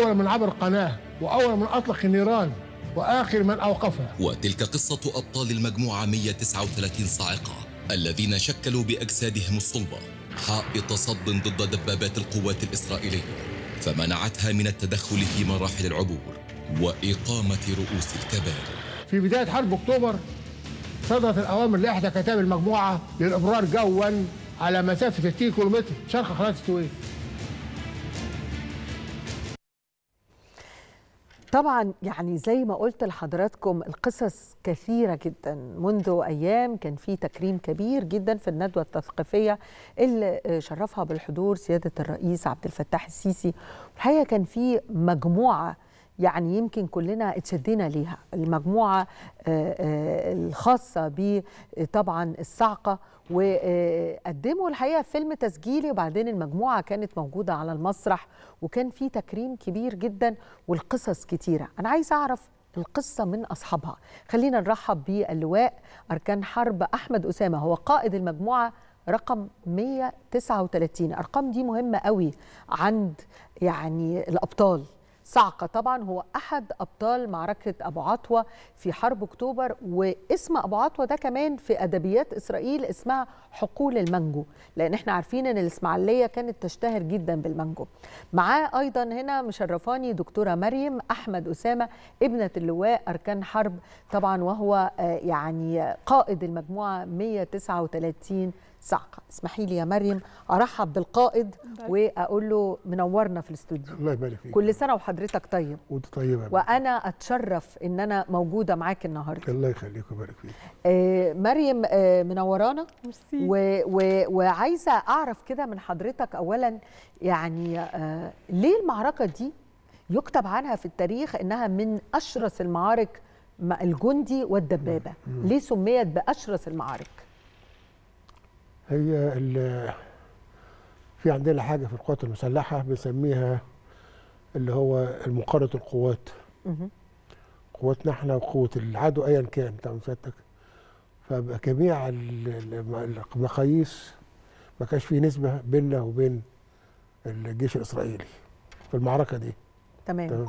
أول من عبر القناة وأول من أطلق النيران وآخر من أوقفها وتلك قصة أبطال المجموعة 139 صاعقة الذين شكلوا بأجسادهم الصلبة حائط صد ضد دبابات القوات الإسرائيلية فمنعتها من التدخل في مراحل العبور وإقامة رؤوس الكباري في بداية حرب أكتوبر صدرت الأوامر لإحدى كتاب المجموعة للإبرار جوا على مسافة 60 كيلومتر شرق قناة السويس طبعا يعني زي ما قلت لحضراتكم القصص كثيره جدا منذ ايام كان في تكريم كبير جدا في الندوه التثقيفيه اللي شرفها بالحضور سياده الرئيس عبد الفتاح السيسي الحقيقه كان في مجموعه يعني يمكن كلنا اتشدينا ليها المجموعة آه، آه، الخاصة آه، طبعا الصعقة وقدموا الحقيقة فيلم تسجيلي وبعدين المجموعة كانت موجودة على المسرح وكان في تكريم كبير جدا والقصص كتيرة أنا عايزة أعرف القصة من أصحابها خلينا نرحب باللواء أركان حرب أحمد أسامة هو قائد المجموعة رقم 139 أرقام دي مهمة قوي عند يعني الأبطال صعقة طبعا هو أحد أبطال معركة أبو عطوة في حرب أكتوبر واسم أبو عطوة ده كمان في أدبيات إسرائيل اسمها حقول المانجو لأن احنا عارفين أن الإسماعيلية كانت تشتهر جدا بالمانجو معاه أيضا هنا مشرفاني دكتورة مريم أحمد أسامة ابنة اللواء أركان حرب طبعا وهو آه، يعني قائد المجموعة 139 صعقة اسمحي لي يا مريم أرحب بالقائد وأقول له منورنا في الاستوديو الله يبارك فيك كل سنة وحضرتك طيب وأنت طيبة وأنا أتشرف إن أنا موجودة معاك النهاردة الله يخليك ويبارك فيك آه مريم آه منورانا و... و... وعايزة أعرف كده من حضرتك أولا يعني آه ليه المعركة دي يكتب عنها في التاريخ إنها من أشرس المعارك الجندي والدبابة ليه سميت بأشرس المعارك هي في عندنا حاجه في القوات المسلحه بنسميها اللي هو مقارنه القوات قوتنا احنا وقوه العدو ايا كان تمام سيادتك فجميع المقاييس ما كانش في نسبه بيننا وبين الجيش الاسرائيلي في المعركه دي تمام, تمام.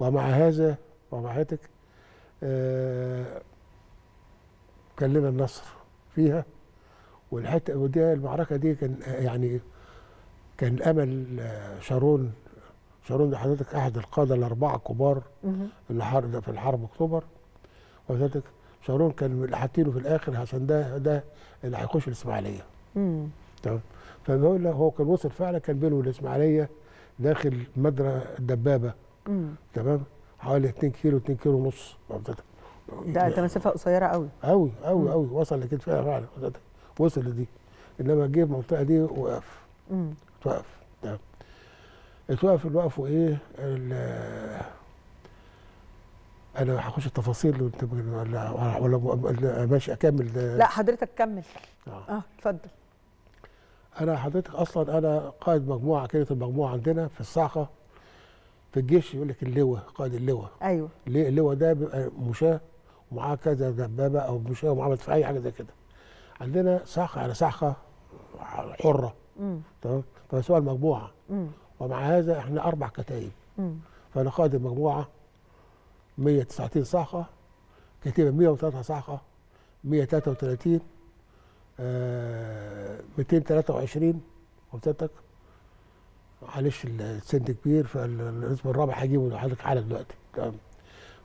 ومع هذا ومع هاتك آه النصر فيها والحته ودي المعركه دي كان يعني كان امل آه، شارون شارون ده حضرتك احد القاده الاربعه الكبار اللي حارب في الحرب اكتوبر وحضرتك شارون كان حاطينه في الاخر عشان ده ده اللي هيخش الاسماعيليه تمام فبيقول هو كان وصل فعلا كان بينه والاسماعيليه داخل مدرى الدبابه تمام حوالي 2 كيلو 2 كيلو ونص ده انت مسافه قصيره قوي قوي قوي قوي وصل لكده فعلا فعلا وصل لدي انما جه المنطقه دي وقف اتوقف نعم اتوقف الوقف وايه انا هخش التفاصيل وانت ولا ولا ماشي اكمل ده لا حضرتك كمل آه. اه اتفضل انا حضرتك اصلا انا قائد مجموعه كده المجموعه عندنا في الصعقه في الجيش يقول لك اللواء قائد اللواء ايوه ليه اللواء ده بيبقى مشاه ومعاه كذا دبابه او مشاه ومعاه مدفعيه حاجه زي كده عندنا صاعقه على صاعقه حره تمام فسوق المجموعه ومع هذا احنا اربع كتائب فانا قائد المجموعه 190 صاعقه كتيبه 103 صاعقه 133 آه 223 وبتاعتك معلش السن كبير فالاسم الرابع هجيبه لحضرتك حالا دلوقتي تمام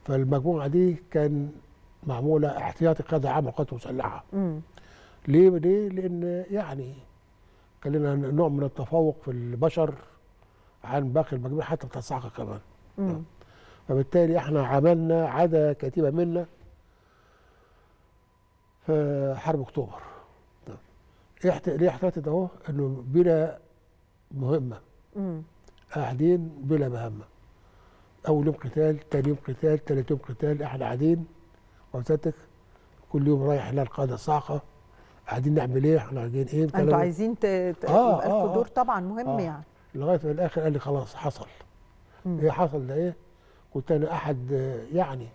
فالمجموعه دي كان معموله احتياطي قاده عامه قوات مسلحه ليه ليه لان يعني كان لنا نوع من التفوق في البشر عن باقي المجموعه حتى بتاع كمان نعم. فبالتالي احنا عملنا عدا كتيبه منا في حرب اكتوبر نعم. ليه احتاجت اهو انه بلا مهمه مم. قاعدين بلا مهمه اول يوم قتال تاني يوم قتال تالت يوم قتال احنا قاعدين وساتك كل يوم رايح للقاده قاده صاعقه قاعدين نعمل ايه احنا عايزين ايه انتوا عايزين تبقى آه لكم آه دور آه. طبعا مهم آه يعني لغايه في الاخر قال لي خلاص حصل مم. ايه حصل ده ايه كنت انا احد يعني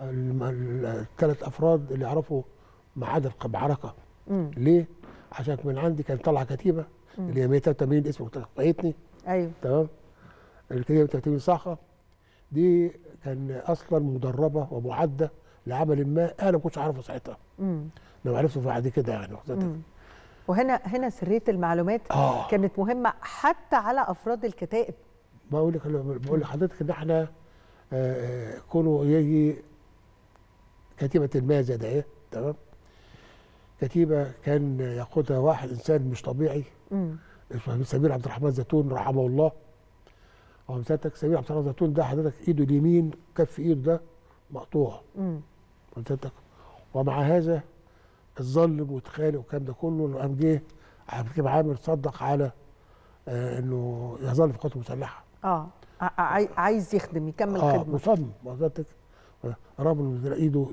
الثلاث افراد اللي يعرفوا معاد العركه ليه عشان من عندي كان طلع كتيبه مم. اللي هي 183 اسم وتقطعتني ايوه تمام الكتيبه 83 صاخه دي كان اصلا مدربه ومعده لعمل ما انا ما كنتش عارفه ساعتها لو معرفته بعد كده يعني وهنا هنا سريه المعلومات آه. كانت مهمه حتى على افراد الكتائب بقول لك بقول لحضرتك ان احنا آه، آه، كونه يجي كتيبه المازه إيه، ده ده تمام كتيبه كان يقودها واحد انسان مش طبيعي اسمه سمير عبد الرحمن زيتون رحمه الله هو سيادتك سمير عبد الرحمن زيتون ده حضرتك ايده اليمين كف ايده ده مقطوع امم ومع هذا اتظلم واتخانق والكلام ده كله قام جه عبد الكريم عامر صدق على آه، انه يظل في قوات مسلحه اه عايز يخدم يكمل آه خدمه مصمم حضرتك رامل ايده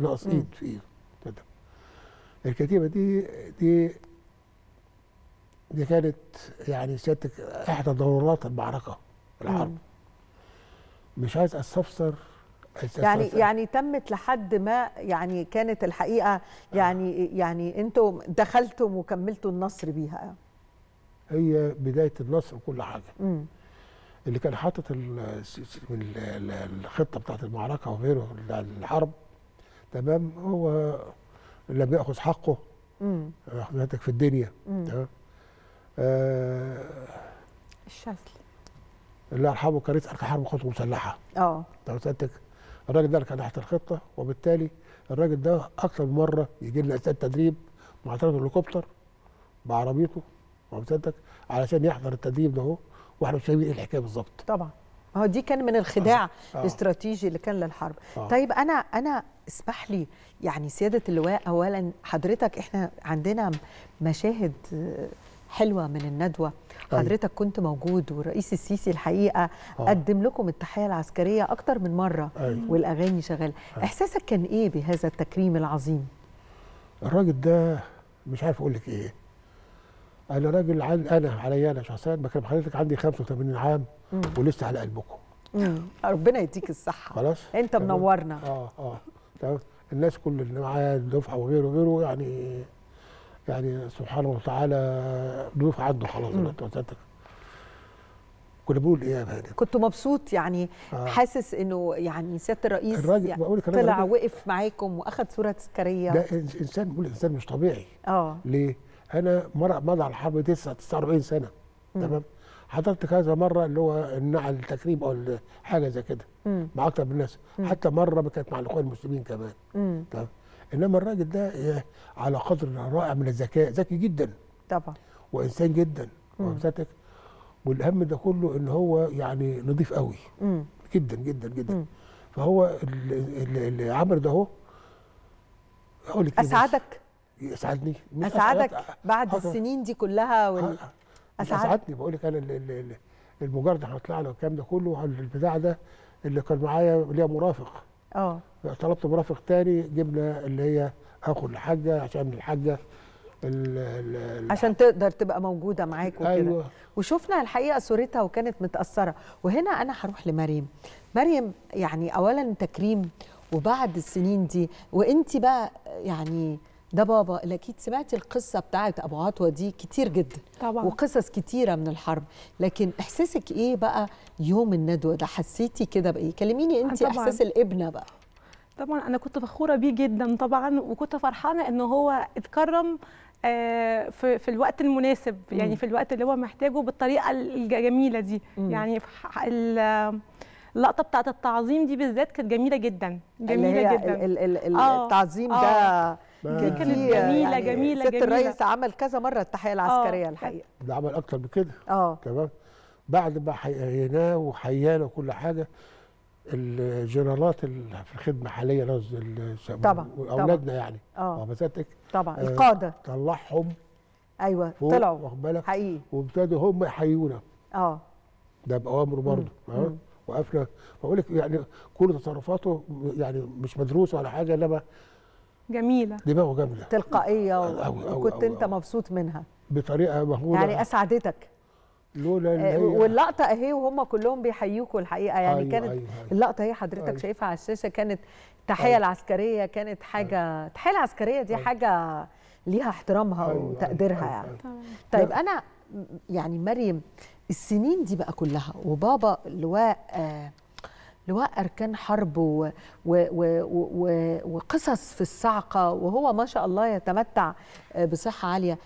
ناقص ايد في ايده الكتيبه دي دي دي كانت يعني سيادتك احدى ضرورات المعركه الحرب مش عايز استفسر يعني يعني تمت لحد ما يعني كانت الحقيقه آه. يعني يعني انتم دخلتم وكملتوا النصر بيها هي بدايه النصر وكل حاجه مم. اللي كان حاطط الخطه بتاعت المعركه وغيره الحرب تمام هو لم ياخذ حقه رحمتك في الدنيا تمام آه الشاذلي الله يرحمه كان يسال حرب خطوه مسلحه اه لو سالتك الراجل ده كان تحت الخطه وبالتالي الراجل ده اكثر من مره يجي لنا اثناء التدريب مع طياره هليكوبتر بعربيته ومامتك علشان يحضر التدريب ده اهو واحنا مش فاهمين ايه الحكايه بالظبط طبعا ما هو دي كان من الخداع آه. آه. الاستراتيجي اللي كان للحرب آه. طيب انا انا اسمح لي يعني سياده اللواء اولا حضرتك احنا عندنا مشاهد حلوه من الندوه طيب. حضرتك كنت موجود والرئيس السيسي الحقيقه آه. قدم لكم التحيه العسكريه اكتر من مره أيوه. والاغاني شغاله آه. احساسك كان ايه بهذا التكريم العظيم الراجل ده مش عارف اقول لك ايه انا راجل عن انا عليا انا شخصيا بكلم حضرتك عندي 85 عام م. ولسه على قلبكم ربنا يديك الصحه خلاص انت منورنا اه اه تمام الناس كل اللي معايا الدفعه وغيره وغيره يعني يعني سبحانه وتعالى ضيوف عنده خلاص دلوقتي كنا بنقول ايه يا فندم؟ كنت مبسوط يعني آه. حاسس انه يعني سياده الرئيس الراجل يعني طلع وقف معاكم واخد صوره تذكاريه لا انسان بقول انسان مش طبيعي اه ليه؟ انا مر مضى على الحرب 49 سنه تمام حضرت كذا مره اللي هو النعل التكريم او حاجه زي كده مع اكثر من الناس حتى مره كانت مع الاخوان المسلمين كمان تمام انما الراجل ده آه، على قدر رائع من الذكاء ذكي جدا طبعا وانسان جدا وذاتك والاهم ده كله ان هو يعني نظيف قوي مم. جدا جدا جدا مم. فهو اللي عمرو ده اهو اقول لك اسعدك اسعدني اسعدك بعد حضر. السنين دي كلها أه، وال... أه، أسعد... اسعدني بقول لك انا المجرد احنا طلعنا الكلام ده كله البتاع ده اللي كان معايا ليا مرافق اه طلبت مرافق تاني جبنا اللي هي اخو الحاجه عشان الحاجه ال ال عشان تقدر تبقى موجوده معاك وكده أيوة. وشفنا الحقيقه صورتها وكانت متاثره وهنا انا هروح لمريم مريم يعني اولا تكريم وبعد السنين دي وانت بقى يعني ده بابا اللي اكيد سمعتي القصه بتاعت ابو عطوه دي كتير جدا طبعا وقصص كتيره من الحرب لكن احساسك ايه بقى يوم الندوه ده حسيتي كده بايه كلميني انت احساس الابنه بقى طبعا انا كنت فخوره بيه جدا طبعا وكنت فرحانه ان هو اتكرم آه، في الوقت المناسب يعني في الوقت اللي هو محتاجه بالطريقه الجميله دي يعني اللقطه بتاعه التعظيم دي بالذات كانت جميله جدا جميله اللي هي جدا الـ الـ ال آه، التعظيم آه ده كانت جميله يعني جميله ست جميلة. الرئيس عمل كذا مره التحيه العسكريه آه الحقيقه ده عمل اكتر من كده اه تمام بعد ما حييناه وحيانا وكل حاجه الجنرالات اللي في الخدمه حاليا طبعا واولادنا يعني اه مساتك آه، طبعا آه، القاده طلعهم ايوه طلعوا واخد بالك حقيقي وابتدوا هم يحيونا اه ده باوامره برضه اه وقفنا بقول لك يعني كل تصرفاته يعني مش مدروسه ولا حاجه انما جميله دماغه جامده تلقائيه و... أوي أوي وكنت أوي انت أوي مبسوط منها بطريقه مهوله يعني اسعدتك لولا آه، هي واللقطه اهي وهم كلهم بيحيوكوا الحقيقه يعني أيوة كانت أيوة أيوة اللقطه اهي حضرتك أيوة شايفها على الشاشه كانت تحيه أيوة العسكريه كانت أيوة. حاجه التحيه تحيه العسكريه دي أيوة حاجه ليها احترامها أيوة, أيوة، وتقديرها أيوة يعني أيوة طيب انا يعني مريم السنين دي بقى كلها وبابا لواء آه، لواء اركان حرب وقصص في الصعقه وهو ما شاء الله يتمتع آه، بصحه عاليه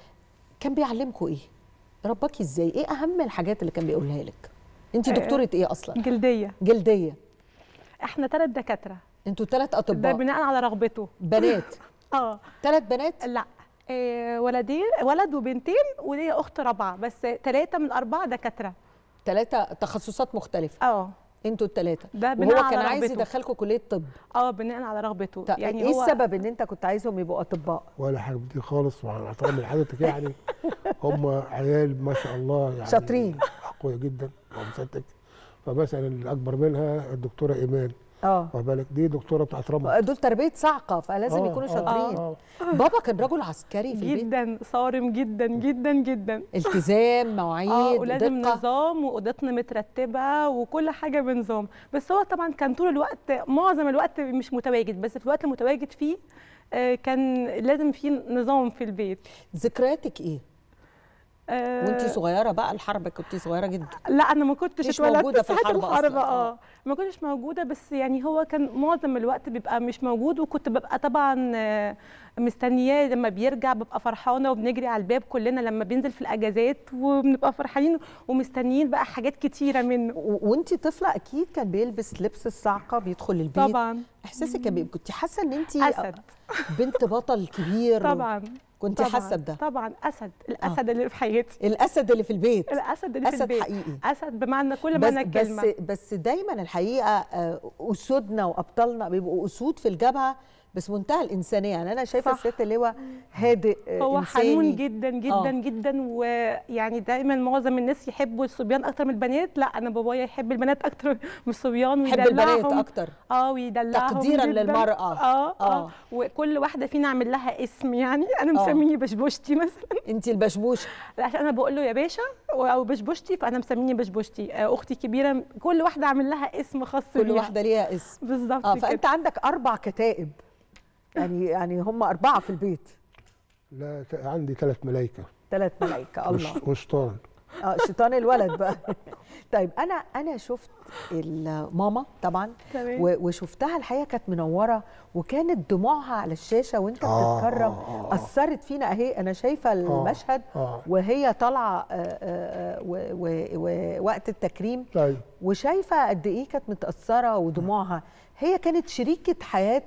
كان بيعلمكم ايه؟ رباكي ازاي ايه اهم الحاجات اللي كان بيقولها لك انت آه، دكتوره ايه اصلا جلديه جلديه احنا ثلاث دكاتره انتوا ثلاث اطباء ده بناء على رغبته بنات اه ثلاث بنات لا آه، ولدين ولد وبنتين وليا اخت رابعه بس ثلاثه من اربعه دكاتره ثلاثه تخصصات مختلفه اه انتوا الثلاثه وهو كان عايز يدخلكم كليه طب اه بناء على رغبته يعني ايه هو... السبب ان انت كنت عايزهم يبقوا اطباء ولا حاجه دي خالص مع من حضرتك يعني هم عيال ما شاء الله يعني شاطرين اقوياء جدا ومساتك فمثلا الاكبر منها الدكتوره ايمان اه واخد بالك دي دكتوره بتاعت رمض آه، دول تربيه صعقه فلازم آه، يكونوا آه، شاطرين آه. آه. بابا كان رجل عسكري في جدا البيت. صارم جدا جدا جدا التزام مواعيد اه ولازم نظام واوضتنا مترتبه وكل حاجه بنظام بس هو طبعا كان طول الوقت معظم الوقت مش متواجد بس في الوقت المتواجد فيه كان لازم في نظام في البيت ذكرياتك ايه آه وانت صغيره بقى الحرب كنت صغيره جدا لا انا ما كنتش اتولدت في الحرب, الحرب اه ما كنتش موجوده بس يعني هو كان معظم الوقت بيبقى مش موجود وكنت ببقى طبعا آه، مستنياه لما بيرجع ببقى فرحانه وبنجري على الباب كلنا لما بينزل في الاجازات وبنبقى فرحانين ومستنيين بقى حاجات كتيره منه وانت طفله اكيد كان بيلبس لبس الصعقه بيدخل البيت طبعا احساسك كان كنت حاسه ان انت بنت بطل كبير طبعا كنت حاسه بده طبعا اسد آه. الاسد آه. اللي في حياتي الاسد اللي في البيت الاسد اللي أسد في البيت حقيقي اسد بمعنى كل ما انا الكلمه بس بس دايما الحقيقه آه، اسودنا وابطالنا بيبقوا اسود في الجبهه بس منتهى الانسانيه يعني انا شايفه الست اللي هو هادئ آه، هو إنساني. حنون جدا آه. جدا آه. جدا ويعني دايما معظم الناس يحبوا الصبيان اكتر من البنات لا انا بابايا يحب البنات اكتر من الصبيان ويدلعهم يحب البنات اكتر اه ويدلعهم تقديرا جداً. للمراه آه،, اه اه وكل واحده فينا عامل لها اسم يعني انا مسميني بشبوشتي مثلا انت البشبوشه لا عشان انا بقول له يا باشا او بشبوشتي فانا مسميني بشبوشتي اختي كبيره كل واحده عامل لها اسم خاص كل واحده ليها اسم بالظبط اه فانت عندك اربع كتائب يعني يعني هم اربعه في البيت لا عندي ثلاث ملايكه ثلاث ملايكه الله وشيطان اه شيطان الولد بقى طيب انا انا شفت الماما طبعا تمام. وشفتها الحقيقه كانت منوره وكانت دموعها على الشاشه وانت آه بتتكرم آه, آه. اثرت فينا اهي انا شايفه آه، المشهد آه وهي طالعه آه، وقت التكريم طيب. وشايفه قد ايه كانت متاثره ودموعها هي كانت شريكه حياه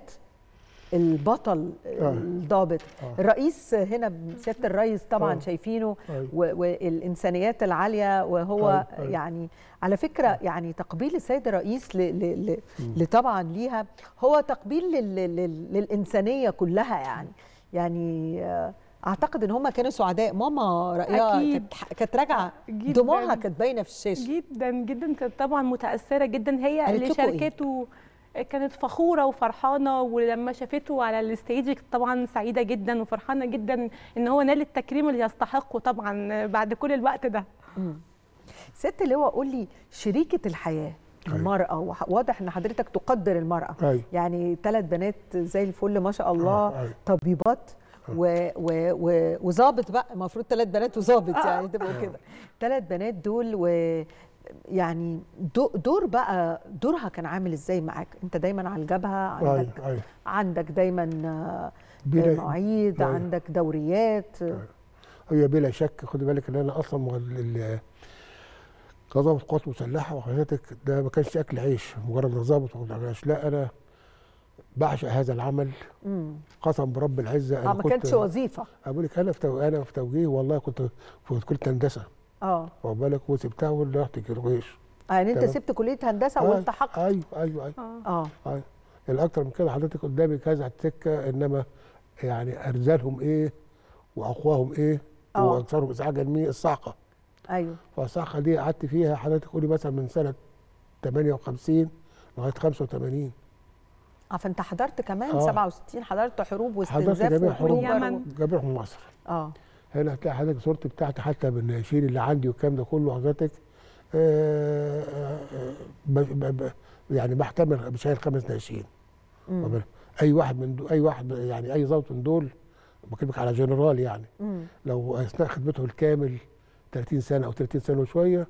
البطل آه. الضابط آه. الرئيس هنا سياده الرئيس طبعا آه. شايفينه آه. أيوه. والانسانيات العاليه وهو آه. آه. يعني على فكره آه. يعني تقبيل السيد الرئيس ل... ل... ل... لطبعا ليها هو تقبيل لل... لل... للانسانيه كلها يعني يعني آه، اعتقد ان هم كانوا سعداء ماما رايها كانت راجعه دموعها كانت باينه في الشاشه جدا جدا كانت طبعا متاثره جدا هي اللي إيه؟ شاركته إيه؟ كانت فخوره وفرحانه ولما شافته على الستيج طبعا سعيده جدا وفرحانه جدا ان هو نال التكريم اللي يستحقه طبعا بعد كل الوقت ده ست اللي هو قول لي شريكه الحياه أيوه. المرأة واضح ان حضرتك تقدر المرأة أي. أيوه. يعني ثلاث بنات زي الفل ما شاء الله أي. أيوه، طبيبات و و و وظابط بقى المفروض ثلاث بنات وظابط يعني آه. تبقوا كده ثلاث بنات دول و يعني دور بقى دورها كان عامل ازاي معاك انت دايما على الجبهه عندك أيه أيه. عندك دايما آه، مواعيد أيه. عندك دوريات أيه. هي أيوه، بلا شك خد بالك ان انا اصلا نظام القوات المسلحه وحضرتك ده ما كانش اكل عيش مجرد ظابط ولا عيش لا انا بعشق هذا العمل مم. قسم برب العزه انا آه، ما كانش وظيفه اقول لك انا في انا في توجيه والله كنت في كليه هندسه اه واخد بالك وسبتها ورحت الجيش آه، يعني انت سبت كليه هندسه آه والتحقت ايوه ايوه ايوه اه ايوه آه. آه. الاكثر من كده حضرتك قدامي كذا سكه انما يعني ارزالهم ايه واقواهم ايه أوه. واكثرهم اسعاجا مين الصعقه ايوه فالصعقه دي قعدت فيها حضرتك قولي مثلا من سنه 58 لغايه 85 اه فانت حضرت كمان آه. 67 حضرت حروب واستنزاف حضرت جميع حروب جميع حروب مصر اه هنا هتلاقي حضرتك صورتي بتاعتي حتى بالناشير اللي عندي والكلام ده كله حضرتك آه، آه، آه، يعني بحتمل بشايل خمس ناشئين اي واحد من اي واحد يعني اي ضابط من دول بكلمك على جنرال يعني مم. لو اثناء خدمته الكامل 30 سنه او 30 سنه وشويه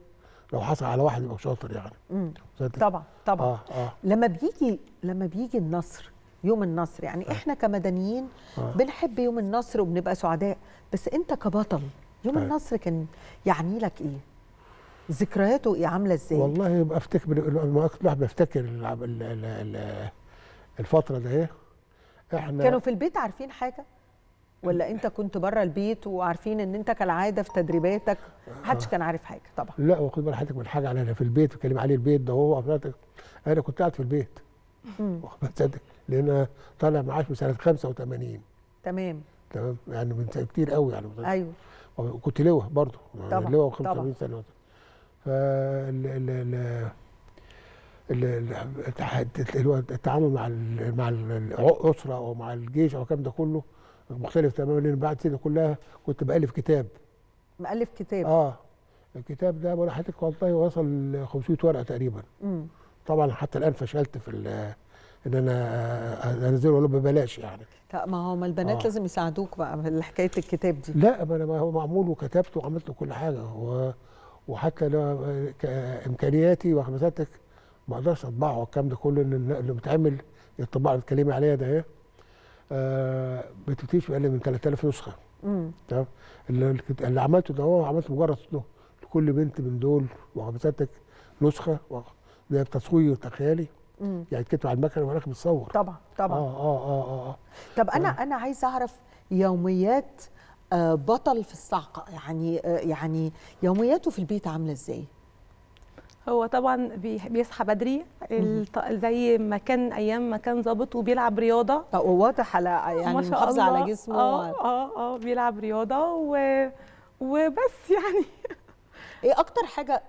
لو حصل على واحد يبقى شاطر يعني طبعا طبعا آه آه. لما بيجي لما بيجي النصر يوم النصر يعني احنا كمدنيين آه. بنحب يوم النصر وبنبقى سعداء بس انت كبطل يوم آه. النصر كان يعني لك ايه ذكرياته ايه عامله ازاي والله بفتكر الواحد بيفتكر الفتره دي احنا كانوا في البيت عارفين حاجه ولا انت كنت بره البيت وعارفين ان انت كالعاده في تدريباتك محدش آه. كان عارف حاجه طبعا لا واخد بال حضرتك من حاجه انا في البيت بتكلم عليه البيت ده هو انا كنت قاعد في البيت واخد بالك لان طالع معاش من سنه 85 تمام تمام يعني من كتير قوي يعني ايوه وكنت لواء برضه يعني طبعا لواء 85 سنه ف التعامل مع ال مع الاسره او مع الجيش او الكلام ده كله مختلف تماما لان بعد سنه كلها كنت بالف كتاب مالف كتاب اه الكتاب ده بقول لحضرتك والله وصل 500 ورقه تقريبا مم. طبعا حتى الان فشلت في ان انا انزله له ببلاش يعني لا ما هو ما البنات آه. لازم يساعدوك بقى في حكايه الكتاب دي لا ما انا ما هو معمول وكتبته وعملت له كل حاجه و... وحتى لو امكانياتي وحماساتك ما اقدرش اطبعه والكلام ده كله اللي بيتعمل الطباعه اللي بتكلمي عليها ده ايه ما آه، بتكتبش اقل من 3000 نسخه تمام اللي, اللي عملته ده هو عملت مجرد لكل بنت من دول وحماساتك نسخه ده تصوير تخيلي مم. يعني تكتب على المكنه وراك بتصور طبعا طبعا اه اه اه, آه. آه. طب انا آه. انا عايزه اعرف يوميات آه، بطل في الصعقه يعني آه، يعني يومياته في البيت عامله ازاي هو طبعا بيصحى بدري زي ما كان ايام ما كان ظابط وبيلعب رياضه واضح على يعني محافظ على جسمه اه اه اه بيلعب رياضه و... وبس يعني ايه اكتر حاجه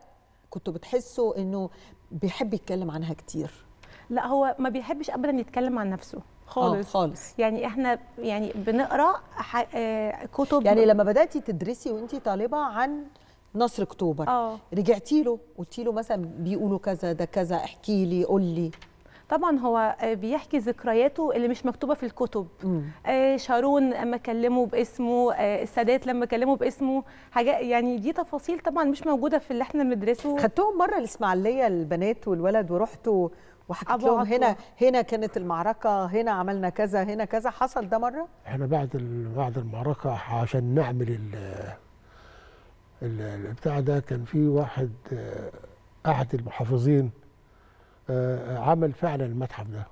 كنتوا بتحسوا انه بيحب يتكلم عنها كتير لا هو ما بيحبش ابدا يتكلم عن نفسه خالص آه، خالص يعني احنا يعني بنقرا ح... آه كتب يعني لما بداتي تدرسي وانت طالبه عن نصر اكتوبر آه. رجعتي له قلتي له مثلا بيقولوا كذا ده كذا احكي لي قول لي طبعا هو آه، بيحكي ذكرياته اللي مش مكتوبه في الكتب شارون لما كلمه باسمه السادات لما كلمه باسمه حاجه يعني دي تفاصيل طبعا مش موجوده في اللي احنا بندرسه خدتهم مره الاسماعيليه البنات والولد ورحتوا وحكيت لهم هنا هنا كانت المعركه هنا عملنا كذا هنا كذا حصل ده مره احنا بعد بعد المعركه عشان نعمل ال البتاع ده كان في واحد احد آه، المحافظين آه، آه، عمل فعلا المتحف ده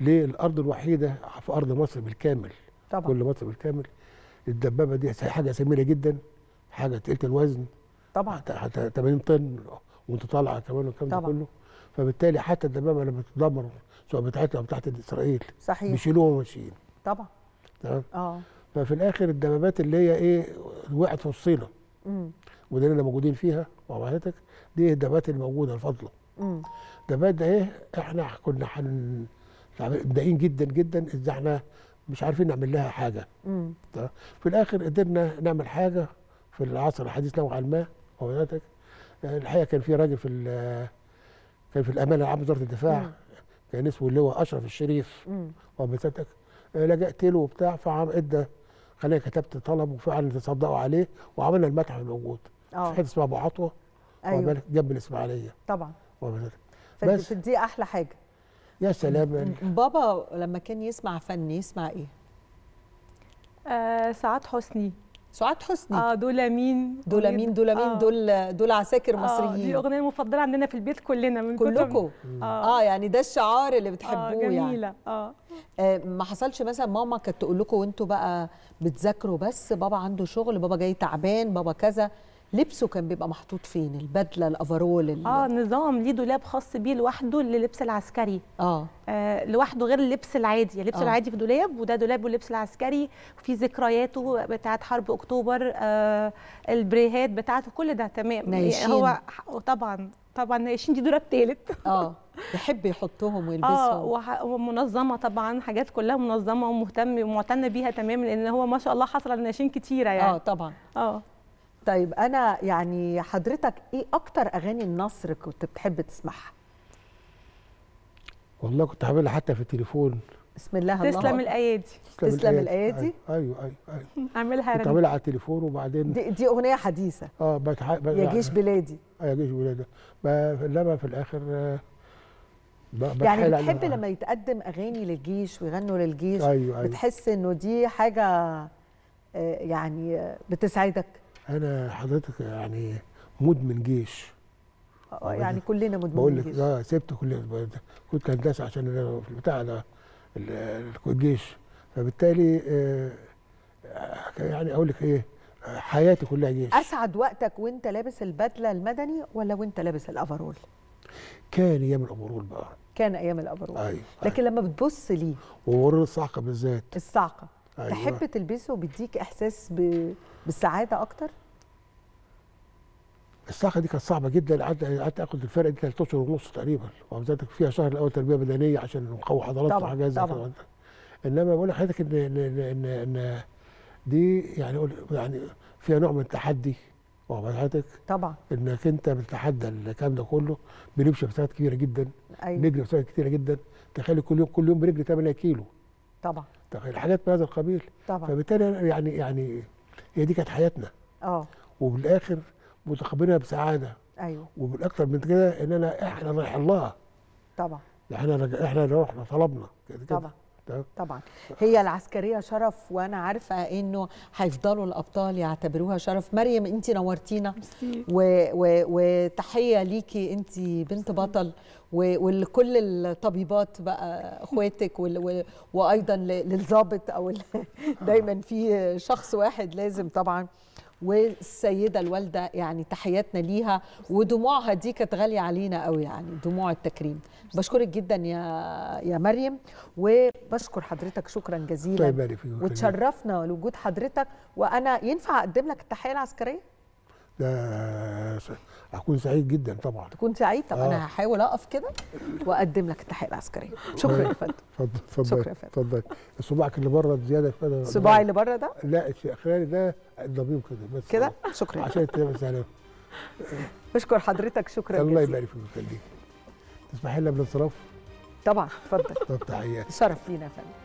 ليه الارض الوحيده في ارض مصر بالكامل طبعا كل مصر بالكامل الدبابه دي حاجه ثمينه جدا حاجه تقيله الوزن طبعا 80 طن وانت طالعه كمان والكلام ده كله فبالتالي حتى الدبابه لما تدمر سواء بتاعتنا او بتاعت اسرائيل صحيح بيشيلوها وماشيين طبعا تمام اه ففي الاخر الدبابات اللي هي ايه وقعت في الصيله ودي اللي موجودين فيها مع حضرتك دي الدبابات الموجوده الفاضله الدبابات ده ايه احنا كنا حن متضايقين جدا جدا ازاي احنا مش عارفين نعمل لها حاجه في الاخر قدرنا نعمل حاجه في العصر الحديث نوعا ما وحضرتك الحقيقه كان في راجل في كان في الامانه عام وزاره الدفاع كان اسمه اللواء اشرف الشريف وبساتك آه، لجأت له وبتاع فعم ادى خلاني كتبت طلب وفعلا تصدقوا عليه وعملنا المتحف الموجود آه. في حته اسمها ابو عطوه أيوة. جنب الاسماعيليه طبعا بس دي احلى حاجه يا سلام بابا لما كان يسمع فن يسمع ايه؟ آه سعاد حسني سعاد حسني اه دول مين دول مين دول مين آه. دول دول عساكر آه. مصريين دي اغنيه مفضله عندنا في البيت كلنا من كلكم آه. اه يعني ده الشعار اللي بتحبوه آه جميله يعني. آه. آه ما حصلش مثلا ماما كانت تقول لكم وانتوا بقى بتذاكروا بس بابا عنده شغل بابا جاي تعبان بابا كذا لبسه كان بيبقى محطوط فين البدله الافرول اه نظام ليه دولاب خاص بيه لوحده للبس العسكري آه. اه لوحده غير اللبس العادي اللبس آه. العادي في دولاب وده دولابه اللبس العسكري وفي ذكرياته بتاعه حرب اكتوبر آه البريهات بتاعته كل ده تمام نايشين. هو طبعا طبعا نايشين دي دولاب ثالث اه يحب يحطهم ويلبسهم اه ومنظمه طبعا حاجات كلها منظمه ومهتم ومعتنى بيها تماما لان هو ما شاء الله حصل على ناشين كتيره يعني اه طبعا اه طيب انا يعني حضرتك ايه اكتر اغاني النصر كنت بتحب تسمعها والله كنت حاببها حتى في التليفون بسم الله تسلم الله تسلم الايادي تسلم الايادي أيوة،, ايوه ايوه ايوه اعملها كنت عاملها على التليفون وبعدين دي, دي اغنيه حديثه اه بتح... بت... يا جيش بلادي اه يا جيش بلادي لما في الاخر آه، يعني بتحب لما يتقدم اغاني للجيش ويغنوا للجيش أيوة أيوة. بتحس انه دي حاجه آه، يعني بتسعدك انا حضرتك يعني مدمن جيش آه، يعني كلنا مدمنين بقول لك اه سبت كليه كنت هندسه عشان انا في البتاع ده الجيش فبالتالي آه، آه، يعني اقول لك ايه حياتي كلها جيش اسعد وقتك وانت لابس البدله المدني ولا وانت لابس الافرول كان ايام الافرول بقى كان ايام الافرول أيوة. أيوة. لكن أيوة. لما بتبص ليه وورور الصعقه بالذات الصعقه أيوة. تحب تلبسه بيديك احساس ب... بالسعاده اكتر الساحه دي كانت صعبه جدا قعدت يعني قعدت اخد الفرق دي ثلاث اشهر ونص تقريبا وزادت فيها شهر الاول تربيه بدنيه عشان نقوي عضلات وحاجات زي انما بقول لحضرتك ان ان ان, إن دي يعني يعني فيها نوع من التحدي واخد حضرتك طبعا انك انت بتتحدى الكلام ده كله بنمشي مسافات كبيره جدا أيوة. نجري مسافات كتيره جدا تخيل كل يوم كل يوم بنجري 8 كيلو طبعا الحاجات من هذا القبيل طبعا فبالتالي يعني يعني هي دي كانت حياتنا اه وبالاخر متقبلينها بسعاده ايوه وبالاكثر من كده ان انا احنا رايح الله طبعا يعني احنا احنا رحنا طلبنا كده طبعا طبعا هي العسكريه شرف وانا عارفه انه هيفضلوا الابطال يعتبروها شرف مريم انت نورتينا و... و... وتحيه ليكي انت بنت بطل ولكل الطبيبات بقى اخواتك وايضا للظابط او دايما في شخص واحد لازم طبعا والسيده الوالده يعني تحياتنا ليها ودموعها دي كانت غاليه علينا قوي يعني دموع التكريم بشكرك جدا يا يا مريم وبشكر حضرتك شكرا جزيلا طيب وتشرفنا لوجود حضرتك وانا ينفع اقدم لك التحيه العسكريه ده هكون سعيد جدا طبعا تكون سعيد طب آه. انا هحاول اقف كده واقدم لك التحيه العسكريه شكرا يا فندم اتفضل اتفضل شكرا يا فندم اتفضل صباعك اللي بره زياده كده صباعي اللي بره ده؟ لا خلالي ده الضبيب كده بس كده شكرا عشان تبقى سلام بشكر حضرتك شكرا الله يبارك فيك ويخليك تسمحي لنا بالانصراف طبعا اتفضل طب تحياتي شرف لينا يا فندم